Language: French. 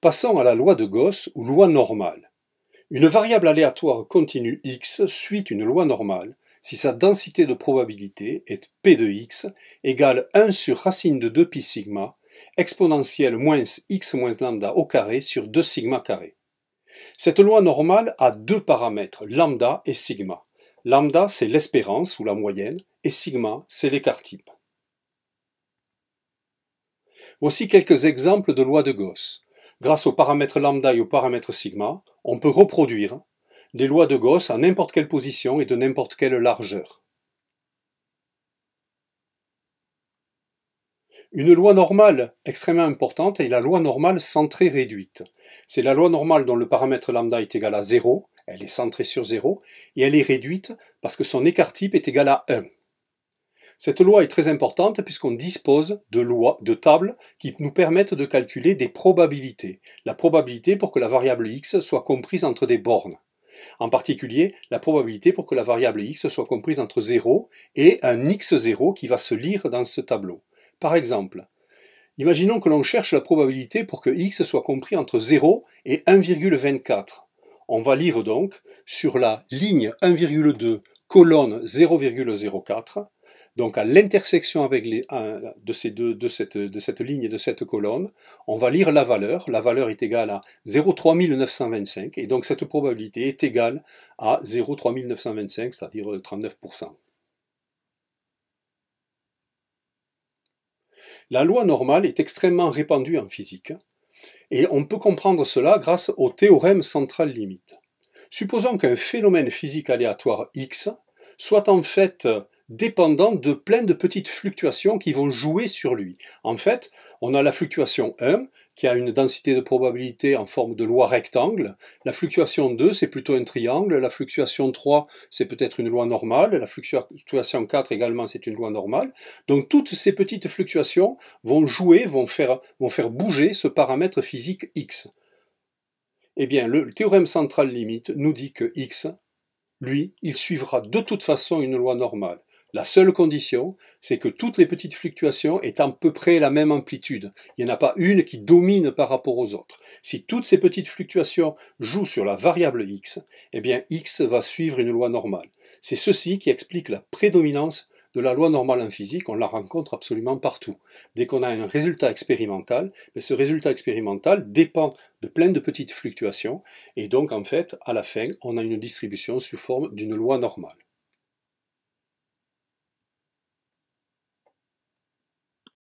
Passons à la loi de Gauss ou loi normale. Une variable aléatoire continue x suit une loi normale si sa densité de probabilité est p de x égale 1 sur racine de 2pi sigma exponentielle moins x moins lambda au carré sur 2 sigma carré. Cette loi normale a deux paramètres, lambda et sigma. Lambda, c'est l'espérance ou la moyenne, et sigma, c'est l'écart type. Voici quelques exemples de lois de Gauss grâce aux paramètres lambda et aux paramètres sigma, on peut reproduire des lois de Gauss à n'importe quelle position et de n'importe quelle largeur. Une loi normale extrêmement importante est la loi normale centrée réduite. C'est la loi normale dont le paramètre lambda est égal à 0, elle est centrée sur 0, et elle est réduite parce que son écart type est égal à 1. Cette loi est très importante puisqu'on dispose de lois, de tables qui nous permettent de calculer des probabilités. La probabilité pour que la variable x soit comprise entre des bornes. En particulier, la probabilité pour que la variable x soit comprise entre 0 et un x0 qui va se lire dans ce tableau. Par exemple, imaginons que l'on cherche la probabilité pour que x soit compris entre 0 et 1,24. On va lire donc sur la ligne 1,2 colonne 0,04 donc à l'intersection avec de, ces deux, de, cette, de cette ligne et de cette colonne, on va lire la valeur. La valeur est égale à 0,3925 et donc cette probabilité est égale à 0,3925, c'est-à-dire 39%. Euh, la loi normale est extrêmement répandue en physique et on peut comprendre cela grâce au théorème central limite. Supposons qu'un phénomène physique aléatoire X soit en fait dépendant de plein de petites fluctuations qui vont jouer sur lui. En fait, on a la fluctuation 1, qui a une densité de probabilité en forme de loi rectangle. La fluctuation 2, c'est plutôt un triangle. La fluctuation 3, c'est peut-être une loi normale. La fluctuation 4 également, c'est une loi normale. Donc toutes ces petites fluctuations vont jouer, vont faire, vont faire bouger ce paramètre physique x. Eh bien, le théorème central limite nous dit que x, lui, il suivra de toute façon une loi normale. La seule condition, c'est que toutes les petites fluctuations aient à peu près la même amplitude. Il n'y en a pas une qui domine par rapport aux autres. Si toutes ces petites fluctuations jouent sur la variable x, eh bien x va suivre une loi normale. C'est ceci qui explique la prédominance de la loi normale en physique, on la rencontre absolument partout. Dès qu'on a un résultat expérimental, ben, ce résultat expérimental dépend de plein de petites fluctuations, et donc en fait, à la fin, on a une distribution sous forme d'une loi normale.